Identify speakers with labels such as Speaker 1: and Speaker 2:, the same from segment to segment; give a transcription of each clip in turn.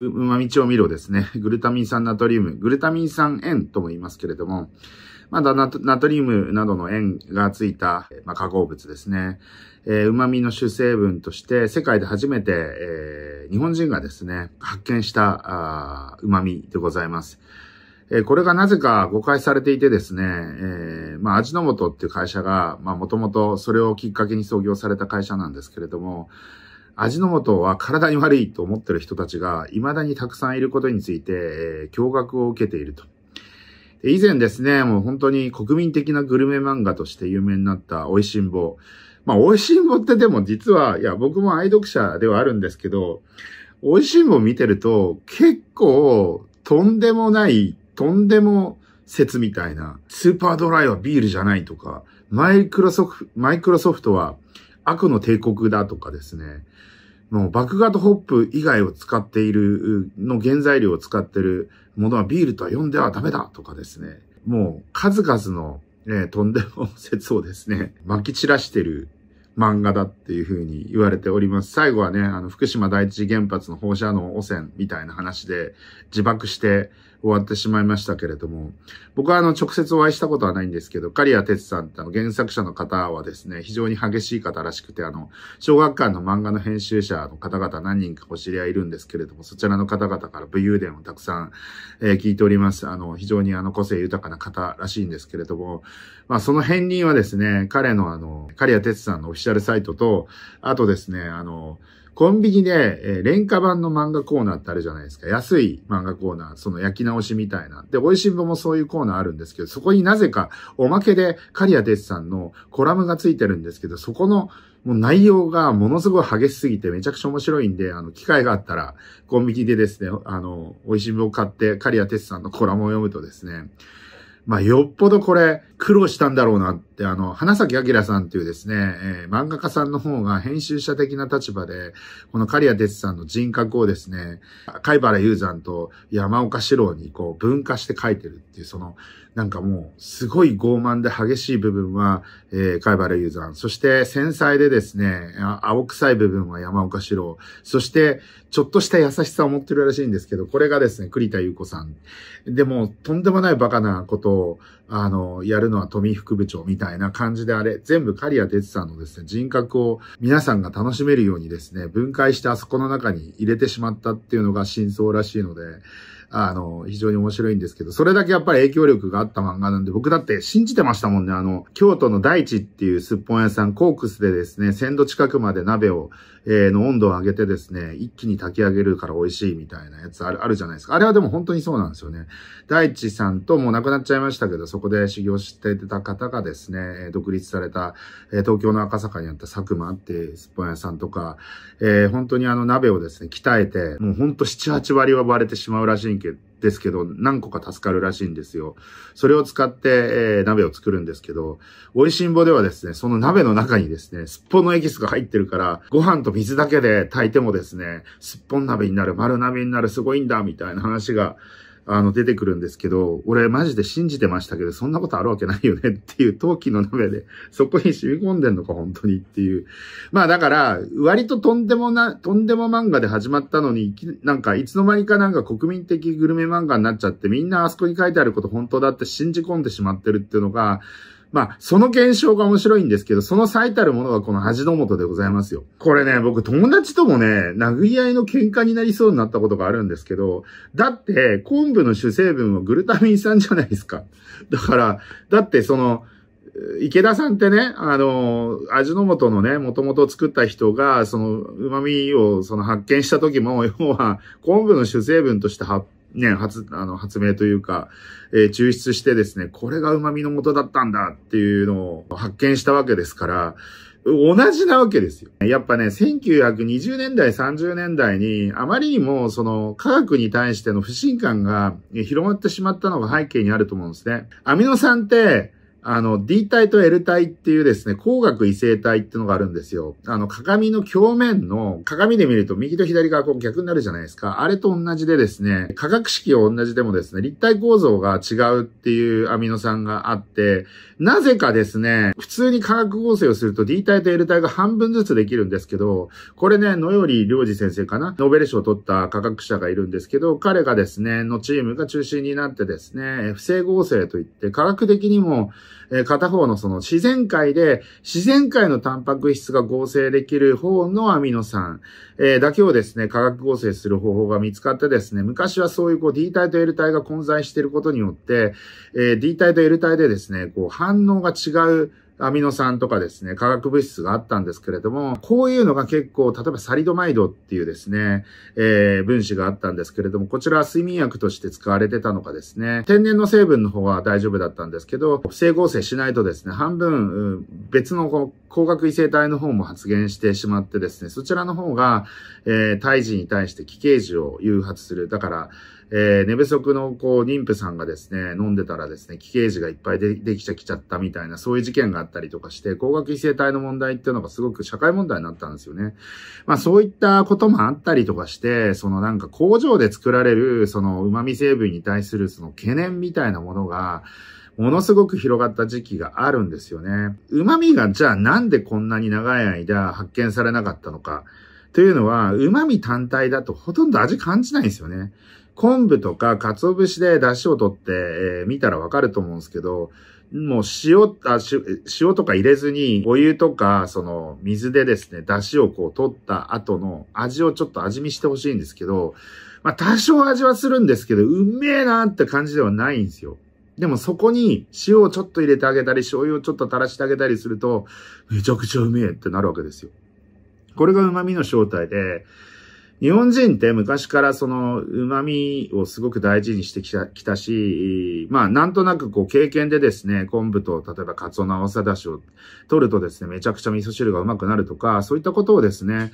Speaker 1: うまみ調味料ですね。グルタミン酸ナトリウム。グルタミン酸塩とも言いますけれども、まだナトリウムなどの塩がついた、まあ、化合物ですね。えま旨味の主成分として、世界で初めて、えー、日本人がですね、発見した、あ旨味でございます。えこれがなぜか誤解されていてですね、えー、まあ、味の素っていう会社が、まあ、もともとそれをきっかけに創業された会社なんですけれども、味の素は体に悪いと思ってる人たちが未だにたくさんいることについて、えー、驚愕を受けていると。以前ですね、もう本当に国民的なグルメ漫画として有名になった美味しんぼ。まあ、美味しんぼってでも実は、いや、僕も愛読者ではあるんですけど、美味しんぼ見てると、結構、とんでもない、とんでも説みたいな、スーパードライはビールじゃないとか、マイクロソフト、マイクロソフトは悪の帝国だとかですね、もう爆芽とホップ以外を使っている、の原材料を使っているものはビールとは呼んではダメだとかですね、もう数々の、えー、とんでも 説をですね、撒き散らしてる漫画だっていうふうに言われております。最後はね、あの、福島第一原発の放射能汚染みたいな話で自爆して終わってしまいましたけれども、僕はあの、直接お会いしたことはないんですけど、刈谷哲さんってあの、原作者の方はですね、非常に激しい方らしくて、あの、小学館の漫画の編集者の方々何人かお知り合いいるんですけれども、そちらの方々から武勇伝をたくさん、えー、聞いております。あの、非常にあの、個性豊かな方らしいんですけれども、まあ、その片鱗はですね、彼のあの、刈谷哲さんのオフィシャシャルサイトと、あとですね、あの、コンビニで、えー、廉価版の漫画コーナーってあるじゃないですか。安い漫画コーナー、その焼き直しみたいな。で、美味しんぼもそういうコーナーあるんですけど、そこになぜかおまけで刈谷哲さんのコラムがついてるんですけど、そこのもう内容がものすごい激しすぎてめちゃくちゃ面白いんで、あの、機会があったら、コンビニでですね、あの、美味しんぼを買って、刈谷哲さんのコラムを読むとですね、まあ、よっぽどこれ、苦労したんだろうなって、あの、花咲明さんっていうですね、えー、漫画家さんの方が編集者的な立場で、この刈谷哲さんの人格をですね、貝原雄山と山岡史郎にこう分化して書いてるっていう、その、なんかもう、すごい傲慢で激しい部分は、えー、貝原雄山。そして、繊細でですね、青臭い部分は山岡四郎。そして、ちょっとした優しさを持ってるらしいんですけど、これがですね、栗田優子さん。でも、とんでもないバカなことを、あの、やるのは富副部長みたいな感じであれ、全部刈谷哲さんのですね、人格を皆さんが楽しめるようにですね、分解してあそこの中に入れてしまったっていうのが真相らしいので、あの、非常に面白いんですけど、それだけやっぱり影響力があった漫画なんで、僕だって信じてましたもんね。あの、京都の大地っていうすっぽん屋さん、コークスでですね、1000度近くまで鍋を、えー、の温度を上げてですね、一気に炊き上げるから美味しいみたいなやつある、あるじゃないですか。あれはでも本当にそうなんですよね。大地さんともう亡くなっちゃいましたけど、そこで修行してた方がですね、独立された、え東京の赤坂にあった佐久間っていうすっぽん屋さんとか、えー、本当にあの鍋をですね、鍛えて、もうほんと7、8割は割れてしまうらしい神ですけど、何個か助かるらしいんですよ。それを使って、えー、鍋を作るんですけど、美味しんぼではですね、その鍋の中にですね、すっぽんのエキスが入ってるから、ご飯と水だけで炊いてもですね、すっぽん鍋になる、丸鍋になる、すごいんだ、みたいな話が、あの、出てくるんですけど、俺マジで信じてましたけど、そんなことあるわけないよね っていう陶器の鍋で、そこに染み込んでんのか、本当にっていう。まあだから、割ととんでもな、とんでも漫画で始まったのに、なんかいつの間にかなんか国民的グルメ漫画になっちゃって、みんなあそこに書いてあること本当だって信じ込んでしまってるっていうのが、まあ、その現象が面白いんですけど、その最たるものがこの恥の元でございますよ。これね、僕友達ともね、殴り合いの喧嘩になりそうになったことがあるんですけど、だって、昆布の主成分はグルタミン酸じゃないですか。だから、だってその、池田さんってね、あの、味の素のね、もともと作った人が、その、旨味をその発見した時も、要は、昆布の主成分として発ね、発、あの、発明というか、えー、抽出してですね、これが旨味の元だったんだっていうのを発見したわけですから、同じなわけですよ。やっぱね、1920年代、30年代に、あまりにも、その、科学に対しての不信感が広まってしまったのが背景にあると思うんですね。アミノ酸って、あの、D 体と L 体っていうですね、光学異性体っていうのがあるんですよ。あの、鏡の表面の、鏡で見ると右と左がこう逆になるじゃないですか。あれと同じでですね、化学式を同じでもですね、立体構造が違うっていうアミノ酸があって、なぜかですね、普通に化学合成をすると D 体と L 体が半分ずつできるんですけど、これね、野より良二先生かな、ノーベル賞を取った科学者がいるんですけど、彼がですね、のチームが中心になってですね、不正合成といって、科学的にも、え片方のその自然界で、自然界のタンパク質が合成できる方のアミノ酸、えだけをですね、化学合成する方法が見つかってですね、昔はそういうこう D 体と L 体が混在していることによって、え D 体と L 体でですね、こう反応が違うアミノ酸とかですね、化学物質があったんですけれども、こういうのが結構、例えばサリドマイドっていうですね、えー、分子があったんですけれども、こちらは睡眠薬として使われてたのかですね、天然の成分の方は大丈夫だったんですけど、不整合成しないとですね、半分、別のこの高学異性体の方も発言してしまってですね、そちらの方が、えー、胎児に対して奇形児を誘発する。だから、えー、寝不足のこう妊婦さんがですね、飲んでたらですね、奇形児がいっぱいでできちゃきちゃったみたいな、そういう事件があったりとかして、高学異性体の問題っていうのがすごく社会問題になったんですよね。まあそういったこともあったりとかして、そのなんか工場で作られる、その旨味成分に対するその懸念みたいなものが、ものすごく広がった時期があるんですよね。旨味がじゃあなんでこんなに長い間発見されなかったのか。というのは、旨味単体だとほとんど味感じないんですよね。昆布とか鰹節で出汁を取って、えー、見たらわかると思うんですけど、もう塩、あ塩とか入れずに、お湯とか、その、水でですね、出汁をこう取った後の味をちょっと味見してほしいんですけど、まあ多少味はするんですけど、うめえなって感じではないんですよ。でもそこに塩をちょっと入れてあげたり、醤油をちょっと垂らしてあげたりすると、めちゃくちゃうめえってなるわけですよ。これが旨味の正体で、日本人って昔からその旨味をすごく大事にしてきたきたし、まあなんとなくこう経験でですね、昆布と例えばカツオの合わせだしを取るとですね、めちゃくちゃ味噌汁がうまくなるとか、そういったことをですね、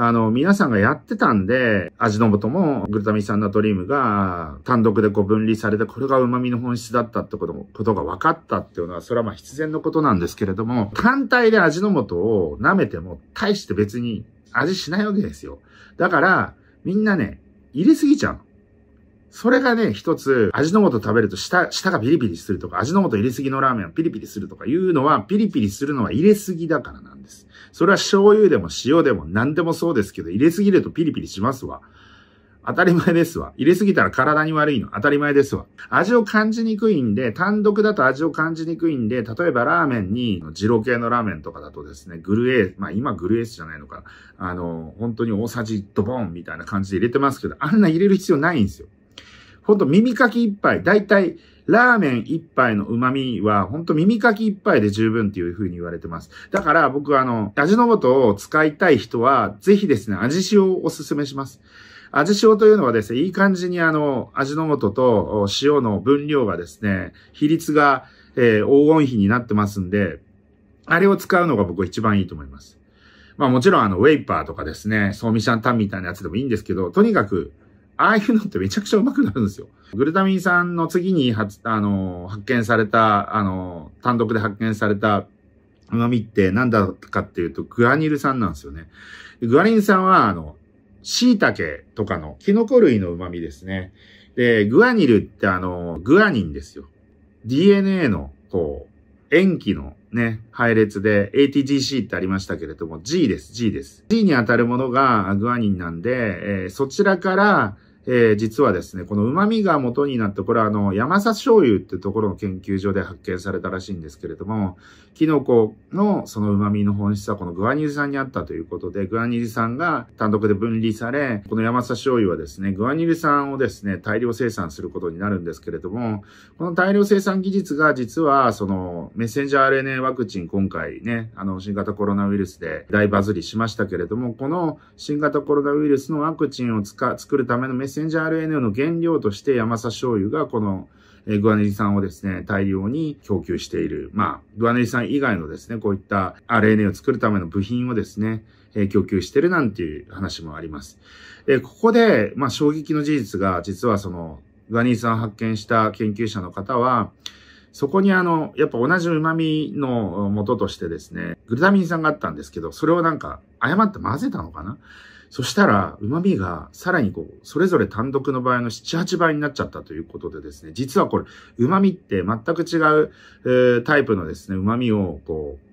Speaker 1: あの、皆さんがやってたんで、味の素もグルタミン酸ナトリウムが単独でこう分離されて、これが旨味の本質だったってことも、ことが分かったっていうのは、それはまあ必然のことなんですけれども、単体で味の素を舐めても、大して別に味しないわけですよ。だから、みんなね、入れすぎちゃうそれがね、一つ、味の素食べると舌、舌がピリピリするとか、味の素入れすぎのラーメンはピリピリするとかいうのは、ピリピリするのは入れすぎだからなです。それは醤油でも塩でも何でもそうですけど、入れすぎるとピリピリしますわ。当たり前ですわ。入れすぎたら体に悪いの。当たり前ですわ。味を感じにくいんで、単独だと味を感じにくいんで、例えばラーメンに、二郎系のラーメンとかだとですね、グルエー、まあ今グルエースじゃないのか、あの、本当に大さじドボンみたいな感じで入れてますけど、あんな入れる必要ないんですよ。ほんと耳かき一杯、だいたいラーメン一杯の旨味は、ほんと耳かき一杯で十分っていうふうに言われてます。だから僕はあの、味の素を使いたい人は、ぜひですね、味塩をおすすめします。味塩というのはですね、いい感じにあの、味の素と塩の分量がですね、比率が、えー、黄金比になってますんで、あれを使うのが僕一番いいと思います。まあもちろんあの、ウェイパーとかですね、ソーミシャンタンみたいなやつでもいいんですけど、とにかくああいうのってめちゃくちゃうまくなるんですよ。グルタミン酸の次に発、あの、発見された、あの、単独で発見された旨味って何だかっていうと、グアニル酸なんですよね。グアニル酸は、あの、椎茸とかのキノコ類の旨味ですね。で、グアニルってあの、グアニンですよ。DNA の、こう、塩基のね、配列で ATGC ってありましたけれども、G です、G です。G に当たるものがグアニンなんで、えー、そちらから、えー、実はですね、この旨味が元になって、これはあの、山佐醤油ってところの研究所で発見されたらしいんですけれども、キノコのその旨味の本質はこのグアニル酸にあったということで、グアニル酸が単独で分離され、この山佐醤油はですね、グアニル酸をですね、大量生産することになるんですけれども、この大量生産技術が実は、その、メッセンジャー RNA ワクチン今回ね、あの、新型コロナウイルスで大バズりしましたけれども、この新型コロナウイルスのワクチンをつか作るためのメッセンジャーセンジャー RNA の原料として山佐醤油がこのグアネリ酸をですね、大量に供給している。まあ、グアネリ酸以外のですね、こういった RNA を作るための部品をですね、え供給してるなんていう話もあります。で、ここで、まあ、衝撃の事実が、実はその、グアネリ酸を発見した研究者の方は、そこにあの、やっぱ同じ旨味の元としてですね、グルタミン酸があったんですけど、それをなんか、誤って混ぜたのかなそしたら、旨味がさらにこう、それぞれ単独の場合の7、8倍になっちゃったということでですね、実はこれ、旨味って全く違う、えー、タイプのですね、旨味をこう、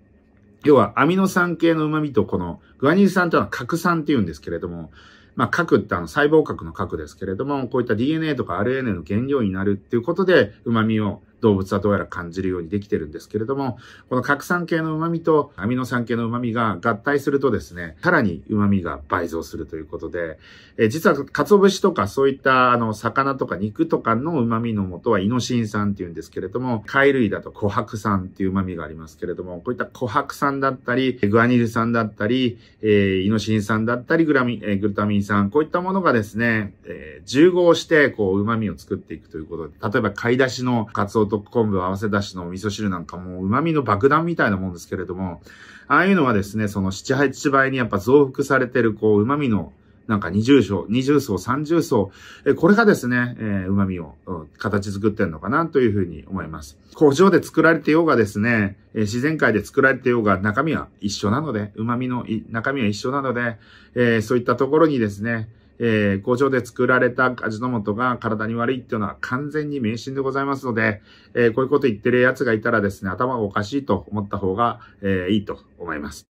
Speaker 1: 要はアミノ酸系の旨味とこのグアニル酸というのは核酸って言うんですけれども、まあ核ってあの細胞核の核ですけれども、こういった DNA とか RNA の原料になるっていうことで旨味を動物はどうやら感じるようにできてるんですけれども、この核酸系の旨味とアミノ酸系の旨味が合体するとですね、さらに旨味が倍増するということで、え実は鰹節とかそういったあの魚とか肉とかの旨味のもとはイノシン酸っていうんですけれども、貝類だと琥珀酸っていう旨味がありますけれども、こういった琥珀酸だったり、グアニル酸だったり、えー、イノシン酸だったり、グラミ、えー、グルタミン酸、こういったものがですね、えー、合してこう旨味を作っていくということで、例えば買い出しの鰹道昆布合わせだしの味噌汁なんかもう旨味の爆弾みたいなもんですけれども、ああいうのはですね、その七八倍にやっぱ増幅されてる、こう、旨味のなんか二重層、二重層、三重層、えこれがですね、えー、旨味を、うん、形作ってんのかなというふうに思います。工場で作られてようがですね、えー、自然界で作られてようが中身は一緒なので、旨味の中身は一緒なので、えー、そういったところにですね、えー、工場で作られた味の素が体に悪いっていうのは完全に迷信でございますので、えー、こういうこと言ってる奴がいたらですね、頭がおかしいと思った方が、えー、いいと思います。